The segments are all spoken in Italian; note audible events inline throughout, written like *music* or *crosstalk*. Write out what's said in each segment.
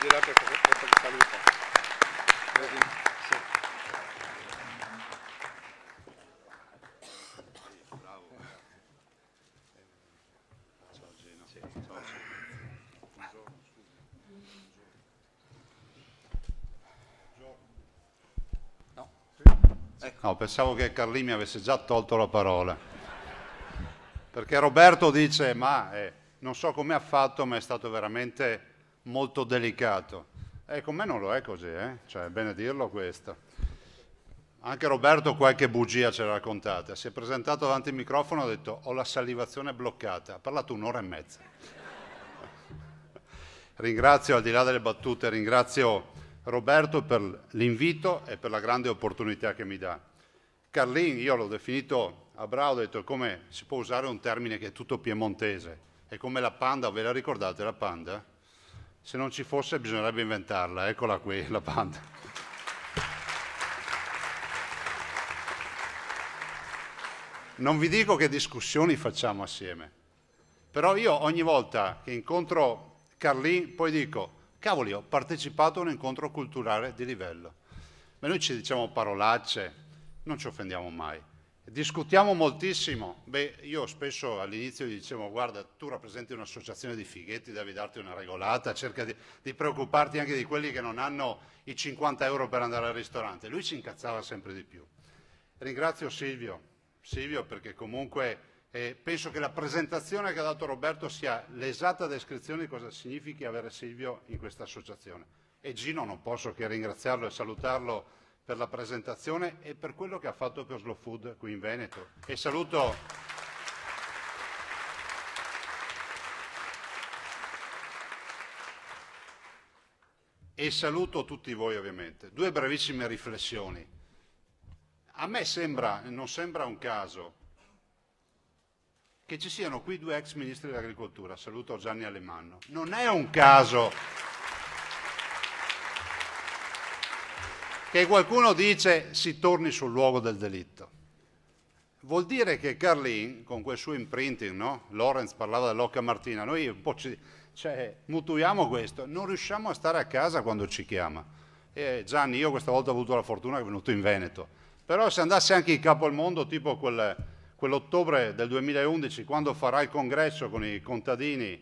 dirà perché, perché saluta. No. no, pensavo che Carlini mi avesse già tolto la parola perché Roberto dice ma eh, non so come ha fatto ma è stato veramente molto delicato. E con me non lo è così, eh? cioè, è bene dirlo questo. Anche Roberto qualche bugia ce l'ha raccontata. Si è presentato davanti al microfono e ha detto ho la salivazione bloccata. Ha parlato un'ora e mezza. *laughs* ringrazio, al di là delle battute, ringrazio Roberto per l'invito e per la grande opportunità che mi dà. Carlin, io l'ho definito a Brau, ho detto come si può usare un termine che è tutto piemontese. È come la panda, ve la ricordate la panda? se non ci fosse bisognerebbe inventarla, eccola qui *laughs* la banda. Non vi dico che discussioni facciamo assieme, però io ogni volta che incontro Carlin poi dico, cavoli, ho partecipato a un incontro culturale di livello. Ma noi ci diciamo parolacce, non ci offendiamo mai. Discutiamo moltissimo. Beh, io spesso all'inizio gli dicevo, guarda, tu rappresenti un'associazione di fighetti, devi darti una regolata, cerca di, di, preoccuparti anche di quelli che non hanno i 50 euro per andare al ristorante. Lui si incazzava sempre di più. Ringrazio Silvio, Silvio perché comunque eh, penso che la presentazione che ha dato Roberto sia l'esatta descrizione di cosa significhi avere Silvio in questa associazione. E Gino non posso che ringraziarlo e salutarlo per la presentazione e per quello che ha fatto per Slow Food qui in Veneto. E saluto, e saluto tutti voi ovviamente. Due brevissime riflessioni. A me sembra, non sembra un caso, che ci siano qui due ex ministri dell'agricoltura. Saluto Gianni Alemanno. Non è un caso che qualcuno dice si torni sul luogo del delitto. Vuol dire che Carlin, con quel suo imprinting, no? Lorenz parlava dell'occa Martina, noi un po' ci, cioè, mutuiamo questo, non riusciamo a stare a casa quando ci chiama. E Gianni, io questa volta ho avuto la fortuna che è venuto in Veneto, però se andasse anche in capo al mondo, tipo quel, quell'ottobre del 2011, quando farà il congresso con i contadini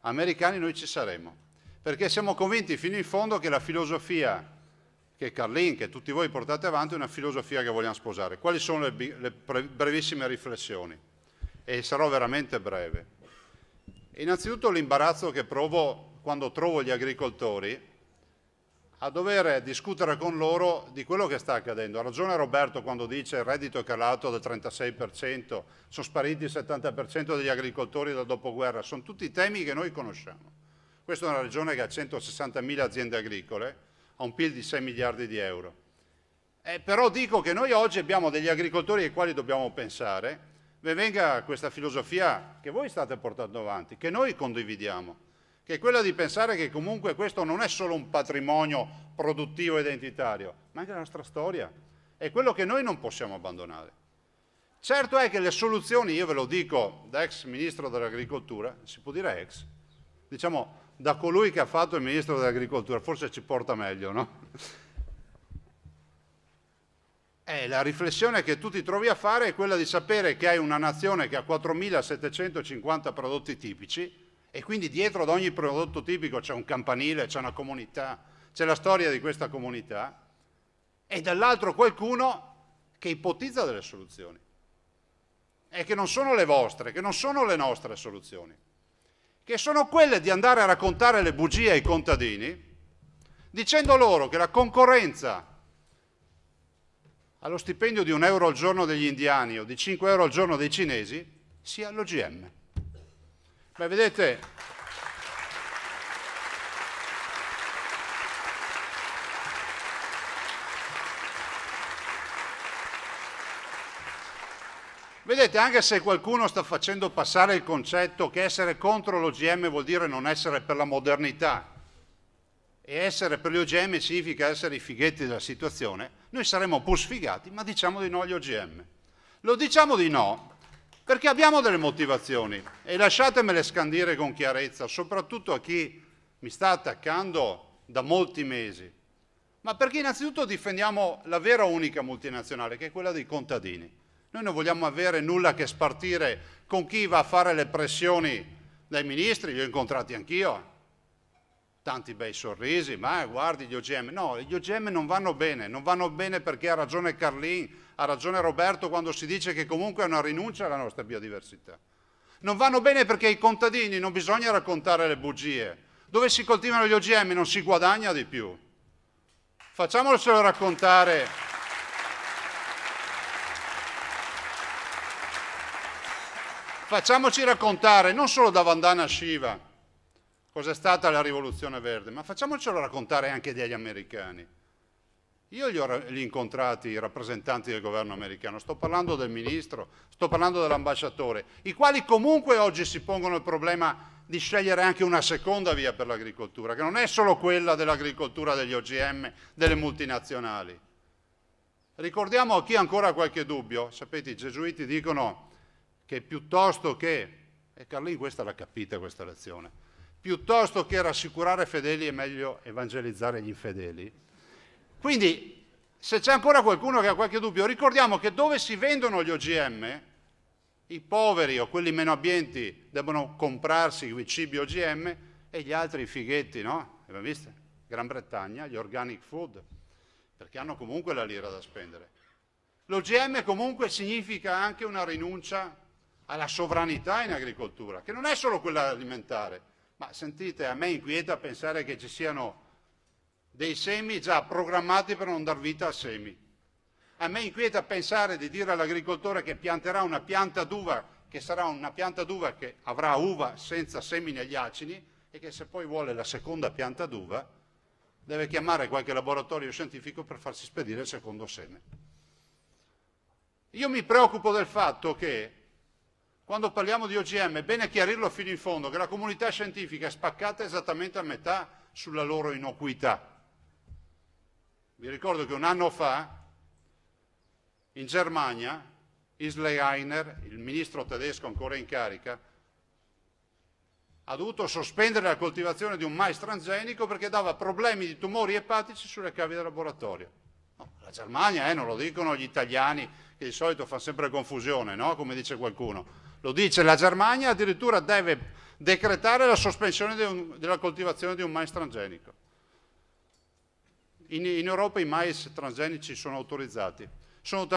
americani, noi ci saremo, perché siamo convinti fino in fondo che la filosofia che Carlin, che tutti voi portate avanti, è una filosofia che vogliamo sposare. Quali sono le, le brevissime riflessioni? E sarò veramente breve. Innanzitutto l'imbarazzo che provo quando trovo gli agricoltori a dover discutere con loro di quello che sta accadendo. Ha ragione Roberto quando dice che il reddito è calato del 36%, sono spariti il 70% degli agricoltori dal dopoguerra, sono tutti temi che noi conosciamo. Questa è una regione che ha 160.000 aziende agricole, a un PIL di 6 miliardi di euro. Eh, però dico che noi oggi abbiamo degli agricoltori ai quali dobbiamo pensare, Beh, venga questa filosofia che voi state portando avanti, che noi condividiamo, che è quella di pensare che comunque questo non è solo un patrimonio produttivo identitario, ma anche la nostra storia, è quello che noi non possiamo abbandonare. Certo è che le soluzioni, io ve lo dico da ex ministro dell'agricoltura, si può dire ex, diciamo da colui che ha fatto il ministro dell'agricoltura, forse ci porta meglio, no? Eh, la riflessione che tu ti trovi a fare è quella di sapere che hai una nazione che ha 4.750 prodotti tipici e quindi dietro ad ogni prodotto tipico c'è un campanile, c'è una comunità, c'è la storia di questa comunità e dall'altro qualcuno che ipotizza delle soluzioni e che non sono le vostre, che non sono le nostre soluzioni che sono quelle di andare a raccontare le bugie ai contadini, dicendo loro che la concorrenza allo stipendio di un euro al giorno degli indiani o di 5 euro al giorno dei cinesi sia l'OGM. Beh, vedete, Vedete, anche se qualcuno sta facendo passare il concetto che essere contro l'OGM vuol dire non essere per la modernità e essere per gli OGM significa essere i fighetti della situazione, noi saremmo pur sfigati, ma diciamo di no agli OGM. Lo diciamo di no perché abbiamo delle motivazioni e lasciatemele scandire con chiarezza, soprattutto a chi mi sta attaccando da molti mesi, ma perché innanzitutto difendiamo la vera unica multinazionale, che è quella dei contadini. Noi non vogliamo avere nulla che spartire con chi va a fare le pressioni dai ministri, li ho incontrati anch'io. Tanti bei sorrisi, ma guardi gli OGM. No, gli OGM non vanno bene, non vanno bene perché ha ragione Carlin, ha ragione Roberto quando si dice che comunque è una rinuncia alla nostra biodiversità. Non vanno bene perché ai contadini non bisogna raccontare le bugie. Dove si coltivano gli OGM non si guadagna di più. Facciamocelo raccontare Facciamoci raccontare non solo da Vandana Shiva cos'è stata la rivoluzione verde, ma facciamocelo raccontare anche dagli americani. Io li ho li incontrati, i rappresentanti del governo americano, sto parlando del ministro, sto parlando dell'ambasciatore, i quali comunque oggi si pongono il problema di scegliere anche una seconda via per l'agricoltura, che non è solo quella dell'agricoltura degli OGM, delle multinazionali. Ricordiamo a chi ancora ha qualche dubbio, sapete i gesuiti dicono che piuttosto che, e Carlin questa l'ha capita questa lezione, piuttosto che rassicurare fedeli è meglio evangelizzare gli infedeli. Quindi se c'è ancora qualcuno che ha qualche dubbio, ricordiamo che dove si vendono gli OGM, i poveri o quelli meno abbienti debbono comprarsi i cibi OGM e gli altri i fighetti, no? Abbiamo visto? Gran Bretagna, gli organic food, perché hanno comunque la lira da spendere. L'OGM comunque significa anche una rinuncia alla sovranità in agricoltura, che non è solo quella alimentare. Ma sentite, a me inquieta pensare che ci siano dei semi già programmati per non dar vita a semi. A me inquieta pensare di dire all'agricoltore che pianterà una pianta d'uva che sarà una pianta d'uva che avrà uva senza semi negli acini e che se poi vuole la seconda pianta d'uva deve chiamare qualche laboratorio scientifico per farsi spedire il secondo seme. Io mi preoccupo del fatto che quando parliamo di OGM è bene chiarirlo fino in fondo che la comunità scientifica è spaccata esattamente a metà sulla loro innocuità. Vi ricordo che un anno fa in Germania Isley Heiner, il ministro tedesco ancora in carica, ha dovuto sospendere la coltivazione di un mais transgenico perché dava problemi di tumori epatici sulle cavi del laboratorio. No, la Germania, eh, non lo dicono gli italiani, che di solito fa sempre confusione, no? come dice qualcuno. Lo dice la Germania, addirittura deve decretare la sospensione de un, della coltivazione di un mais transgenico. In, in Europa i mais transgenici sono autorizzati. Sono